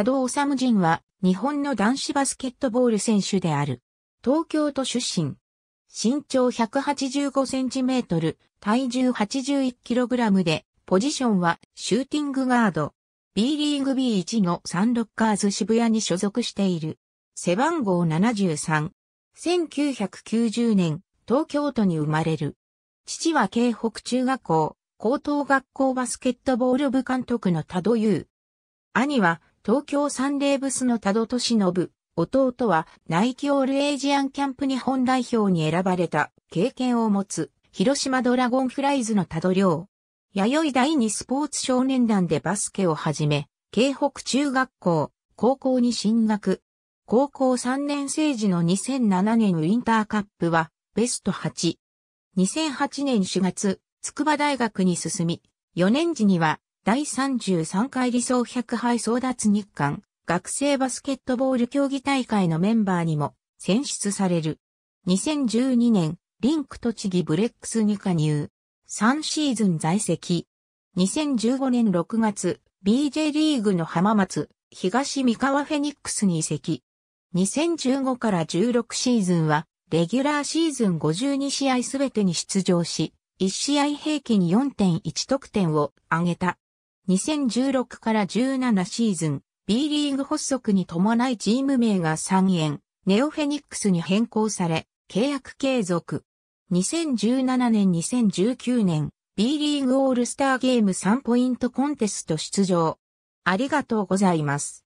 多藤治人は日本の男子バスケットボール選手である。東京都出身。身長185センチメートル、体重81キログラムで、ポジションはシューティングガード。B リーグ B1 のサンロッカーズ渋谷に所属している。背番号73。1990年、東京都に生まれる。父は京北中学校、高等学校バスケットボール部監督の多戸優。兄は東京サンレーブスの田戸利信、弟はナイキオールエイジアンキャンプ日本代表に選ばれた経験を持つ広島ドラゴンフライズの田戸亮。弥生第二スポーツ少年団でバスケを始め、京北中学校、高校に進学。高校3年生時の2007年ウィンターカップはベスト8。2008年4月、筑波大学に進み、4年時には第33回理想100杯争奪日韓学生バスケットボール競技大会のメンバーにも選出される。2012年、リンク栃木ブレックスに加入。3シーズン在籍。2015年6月、BJ リーグの浜松、東三河フェニックスに移籍。2015から16シーズンは、レギュラーシーズン52試合すべてに出場し、1試合平均4.1得点を挙げた。2016から17シーズン、B リーグ発足に伴いチーム名が3円、ネオフェニックスに変更され、契約継続。2017年2019年、B リーグオールスターゲーム3ポイントコンテスト出場。ありがとうございます。